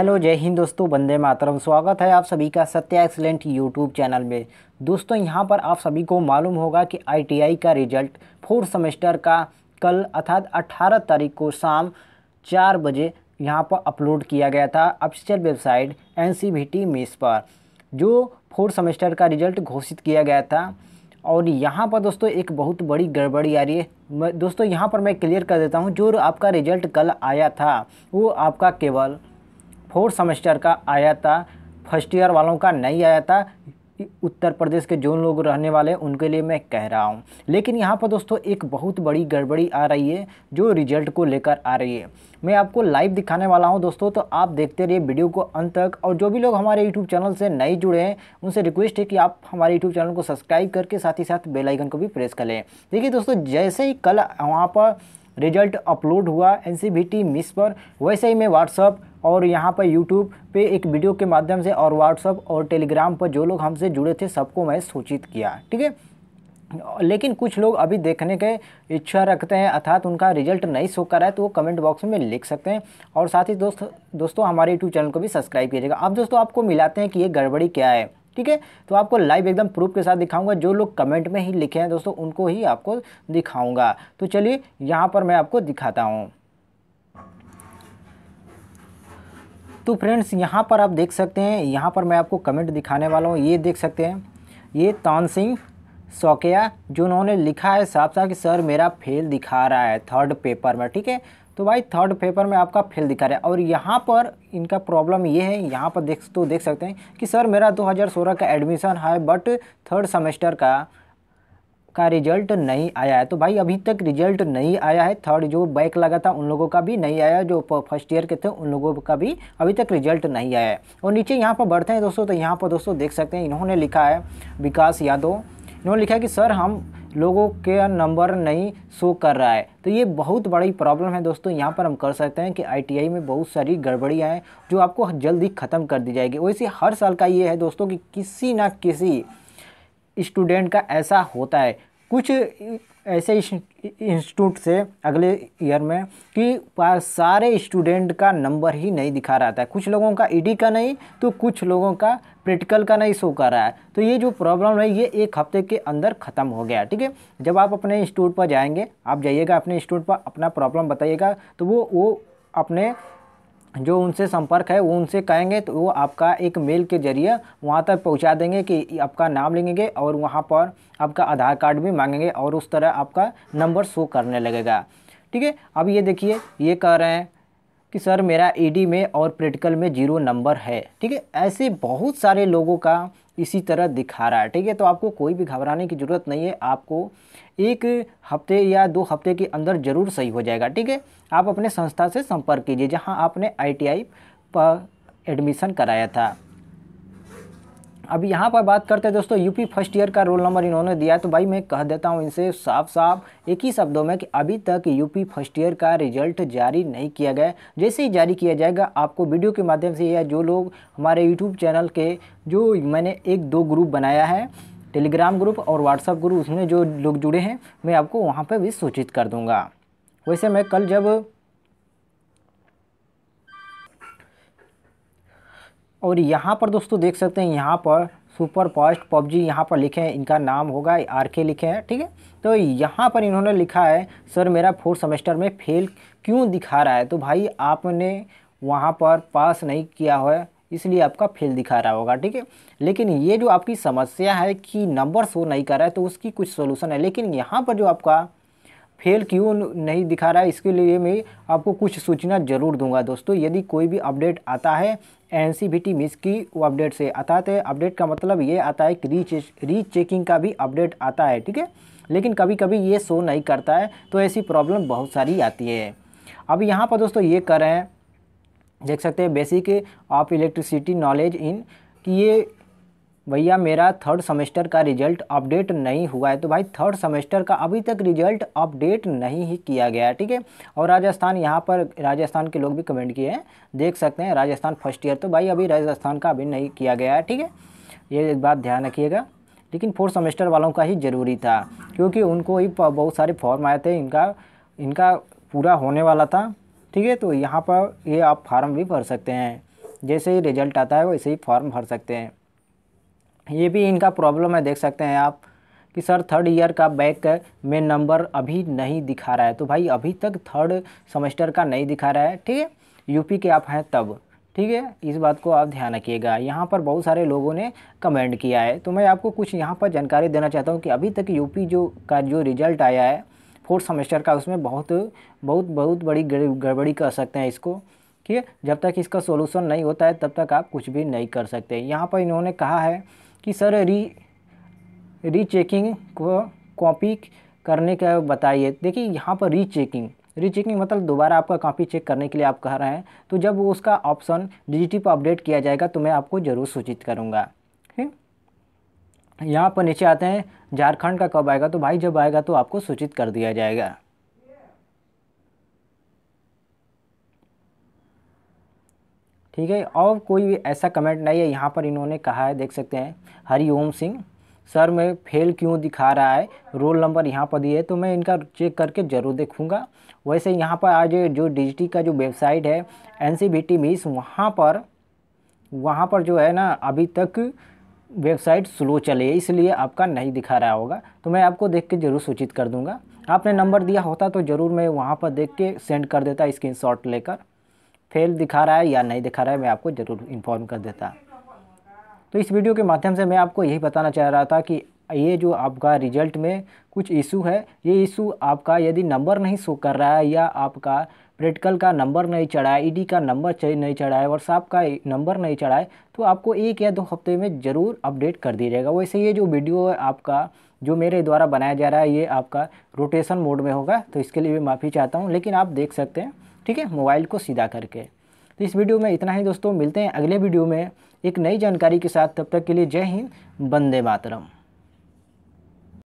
hello जय हिंद दोस्तों बंदे मातरम स्वागत है आप सभी का सत्या एक्सलेंट यूट्यूब चैनल में दोस्तों यहां पर आप सभी को मालूम होगा कि आईटीआई का रिजल्ट फोर्थ सेमेस्टर का कल अर्थात 18 तारीख को शाम चार बजे यहां पर अपलोड किया गया था official website N C V T MIS पर जो फोर्थ सेमेस्टर का रिजल्ट घोषित किया गया था और यहाँ पर दोस्तों एक बहुत बड़ी गड़बड़ी आ रही है दोस्तों यहाँ पर मैं क्लियर कर देता हूँ जो आपका रिजल्ट कल आया था वो आपका केवल फोर्थ सेमेस्टर का आया था फर्स्ट ईयर वालों का नहीं आया था उत्तर प्रदेश के जो लोग रहने वाले हैं उनके लिए मैं कह रहा हूँ लेकिन यहाँ पर दोस्तों एक बहुत बड़ी गड़बड़ी आ रही है जो रिजल्ट को लेकर आ रही है मैं आपको लाइव दिखाने वाला हूँ दोस्तों तो आप देखते रहिए वीडियो को अंत तक और जो भी लोग हमारे यूट्यूब चैनल से नए जुड़े हैं उनसे रिक्वेस्ट है कि आप हमारे यूट्यूब चैनल को सब्सक्राइब करके साथ ही साथ बेलाइकन को भी प्रेस कर लें देखिए दोस्तों जैसे ही कल वहाँ पर रिजल्ट अपलोड हुआ एन मिस पर वैसे ही मैं व्हाट्सअप और यहाँ पर यूट्यूब पे एक वीडियो के माध्यम से और व्हाट्सअप और टेलीग्राम पर जो लोग हमसे जुड़े थे सबको मैं सूचित किया ठीक है लेकिन कुछ लोग अभी देखने के इच्छा रखते हैं अर्थात उनका रिजल्ट नहीं शो कर रहा है तो वो कमेंट बॉक्स में लिख सकते हैं और साथ ही दोस्त दोस्तों हमारे यूट्यूब चैनल को भी सब्सक्राइब कीजिएगा अब दोस्तों आपको मिलाते हैं कि ये गड़बड़ी क्या है ठीक है तो आपको लाइव एकदम प्रूफ के साथ दिखाऊंगा जो लोग कमेंट में ही लिखे हैं दोस्तों उनको ही आपको दिखाऊँगा तो चलिए यहाँ पर मैं आपको दिखाता हूँ तो फ्रेंड्स यहाँ पर आप देख सकते हैं यहाँ पर मैं आपको कमेंट दिखाने वाला हूँ ये देख सकते हैं ये तान सिंह सौकिया जो उन्होंने लिखा है साफ साफ कि सर मेरा फेल दिखा रहा है थर्ड पेपर में ठीक है तो भाई थर्ड पेपर में आपका फेल दिखा रहा है और यहाँ पर इनका प्रॉब्लम ये है यहाँ पर देख तो देख सकते हैं कि सर मेरा 2016 का एडमिशन है बट थर्ड सेमेस्टर का का रिजल्ट नहीं आया है तो भाई अभी तक रिजल्ट नहीं आया है थर्ड जो बैक लगा था उन लोगों का भी नहीं आया जो फर्स्ट ईयर के थे उन लोगों का भी अभी तक रिजल्ट नहीं आया है और नीचे यहाँ पर बढ़ते हैं दोस्तों तो यहाँ पर दोस्तों देख सकते हैं इन्होंने लिखा है विकास यादव इन्होंने लिखा है कि सर हम लोगों के नंबर नहीं शो कर रहा है तो ये बहुत बड़ी प्रॉब्लम है दोस्तों यहाँ पर हम कर सकते हैं कि आईटीआई में बहुत सारी गड़बड़ियाँ हैं जो आपको जल्द ही ख़त्म कर दी जाएगी वैसे हर साल का ये है दोस्तों कि किसी ना किसी स्टूडेंट का ऐसा होता है कुछ ऐसे इंस्टीट्यूट से अगले ईयर में कि सारे स्टूडेंट का नंबर ही नहीं दिखा रहा था कुछ लोगों का ईडी e का नहीं तो कुछ लोगों का प्रैक्टिकल का नहीं शो कर रहा है तो ये जो प्रॉब्लम है ये एक हफ्ते के अंदर ख़त्म हो गया ठीक है जब आप अपने इंस्टीट्यूट पर जाएंगे आप जाइएगा अपने इंस्टीट्यूट पर अपना प्रॉब्लम बताइएगा तो वो वो अपने जो उनसे संपर्क है वो उनसे कहेंगे तो वो आपका एक मेल के जरिए वहाँ तक पहुँचा देंगे कि आपका नाम लेंगे और वहाँ पर आपका आधार कार्ड भी मांगेंगे और उस तरह आपका नंबर शो करने लगेगा ठीक है अब ये देखिए ये कह रहे हैं कि सर मेरा ईडी e में और प्रैक्टिकल में जीरो नंबर है ठीक है ऐसे बहुत सारे लोगों का इसी तरह दिखा रहा है ठीक है तो आपको कोई भी घबराने की ज़रूरत नहीं है आपको एक हफ्ते या दो हफ्ते के अंदर ज़रूर सही हो जाएगा ठीक है आप अपने संस्था से संपर्क कीजिए जहाँ आपने आई टी एडमिशन कराया था अब यहाँ पर बात करते हैं दोस्तों यूपी फर्स्ट ईयर का रोल नंबर इन्होंने दिया है तो भाई मैं कह देता हूँ इनसे साफ साफ एक ही शब्दों में कि अभी तक यूपी फर्स्ट ईयर का रिजल्ट जारी नहीं किया गया जैसे ही जारी किया जाएगा आपको वीडियो के माध्यम से या जो लोग हमारे यूट्यूब चैनल के जो मैंने एक दो ग्रुप बनाया है टेलीग्राम ग्रुप और व्हाट्सअप ग्रुप उसमें जो लोग जुड़े हैं मैं आपको वहाँ पर भी सूचित कर दूँगा वैसे मैं कल जब और यहाँ पर दोस्तों देख सकते हैं यहाँ पर सुपर फर्स्ट पबजी यहाँ पर लिखे हैं इनका नाम होगा आर के लिखे हैं ठीक है तो यहाँ पर इन्होंने लिखा है सर मेरा फोर्थ सेमेस्टर में फेल क्यों दिखा रहा है तो भाई आपने वहाँ पर पास नहीं किया है इसलिए आपका फेल दिखा रहा होगा ठीक है लेकिन ये जो आपकी समस्या है कि नंबर शो नहीं कर रहा है तो उसकी कुछ सोल्यूशन है लेकिन यहाँ पर जो आपका फेल क्यों नहीं दिखा रहा है इसके लिए मैं आपको कुछ सूचना ज़रूर दूंगा दोस्तों यदि कोई भी अपडेट आता है N C V T MIS की वो अपडेट से है तो अपडेट का मतलब ये आता है कि रीचे चेकिंग का भी अपडेट आता है ठीक है लेकिन कभी कभी ये शो नहीं करता है तो ऐसी प्रॉब्लम बहुत सारी आती है अब यहाँ पर दोस्तों ये कर रहे हैं देख सकते हैं बेसिक ऑफ इलेक्ट्रिसिटी नॉलेज इन कि ये भैया मेरा थर्ड सेमेस्टर का रिजल्ट अपडेट नहीं हुआ है तो भाई थर्ड सेमेस्टर का अभी तक रिजल्ट अपडेट नहीं ही किया गया है ठीक है और राजस्थान यहाँ पर राजस्थान के लोग भी कमेंट किए हैं देख सकते हैं राजस्थान फर्स्ट ईयर तो भाई अभी राजस्थान का अभी नहीं किया गया है ठीक है ये एक बात ध्यान रखिएगा लेकिन फोर्थ सेमेस्टर वालों का ही ज़रूरी था क्योंकि उनको ही बहुत सारे फॉर्म आए थे इनका इनका पूरा होने वाला था ठीक है तो यहाँ पर ये आप फार्म भी भर सकते हैं जैसे ही रिजल्ट आता है वैसे ही फॉर्म भर सकते हैं ये भी इनका प्रॉब्लम है देख सकते हैं आप कि सर थर्ड ईयर का बैक में नंबर अभी नहीं दिखा रहा है तो भाई अभी तक थर्ड सेमेस्टर का नहीं दिखा रहा है ठीक है यूपी के आप हैं तब ठीक है इस बात को आप ध्यान रखिएगा यहाँ पर बहुत सारे लोगों ने कमेंट किया है तो मैं आपको कुछ यहाँ पर जानकारी देना चाहता हूँ कि अभी तक यूपी जो का जो रिजल्ट आया है फोर्थ सेमेस्टर का उसमें बहुत बहुत बहुत बड़ी गड़बड़ी कर सकते हैं इसको कि जब तक इसका सोल्यूशन नहीं होता है तब तक आप कुछ भी नहीं कर सकते यहाँ पर इन्होंने कहा है कि सर री री चेकिंग को कॉपी करने का बताइए देखिए यहाँ पर री चेकिंग री चेकिंग मतलब दोबारा आपका कॉपी चेक करने के लिए आप कह रहे हैं तो जब वो उसका ऑप्शन डिजिटी पर अपडेट किया जाएगा तो मैं आपको ज़रूर सूचित करूँगा ठीक यहाँ पर नीचे आते हैं झारखंड का कब आएगा तो भाई जब आएगा तो आपको सूचित कर दिया जाएगा ठीक है और कोई भी ऐसा कमेंट नहीं है यहाँ पर इन्होंने कहा है देख सकते हैं हरिओम सिंह सर मैं फेल क्यों दिखा रहा है रोल नंबर यहाँ पर दिए तो मैं इनका चेक करके ज़रूर देखूँगा वैसे यहाँ पर आज जो डिजिटी का जो वेबसाइट है एन सी बी टी मीस वहाँ पर वहाँ पर जो है ना अभी तक वेबसाइट स्लो चले इसलिए आपका नहीं दिखा रहा होगा तो मैं आपको देख के ज़रूर सूचित कर दूँगा आपने नंबर दिया होता तो ज़रूर मैं वहाँ पर देख के सेंड कर देता स्क्रीन शॉट लेकर फेल दिखा रहा है या नहीं दिखा रहा है मैं आपको ज़रूर इन्फॉर्म कर देता तो इस वीडियो के माध्यम से मैं आपको यही बताना चाह रहा था कि ये जो आपका रिजल्ट में कुछ इशू है ये इशू आपका यदि नंबर नहीं शो कर रहा है या आपका प्रेटिकल का नंबर नहीं चढ़ा है ईडी e का नंबर नहीं चढ़ा है साफ का नंबर नहीं चढ़ा है तो आपको एक या दो हफ्ते में ज़रूर अपडेट कर दिया जाएगा वैसे ये जो वीडियो है आपका जो मेरे द्वारा बनाया जा रहा है ये आपका रोटेशन मोड में होगा तो इसके लिए मैं माफ़ी चाहता हूँ लेकिन आप देख सकते हैं ठीक है मोबाइल को सीधा करके तो इस वीडियो में इतना ही दोस्तों मिलते हैं अगले वीडियो में एक नई जानकारी के साथ तब तक के लिए जय हिंद बंदे मातरम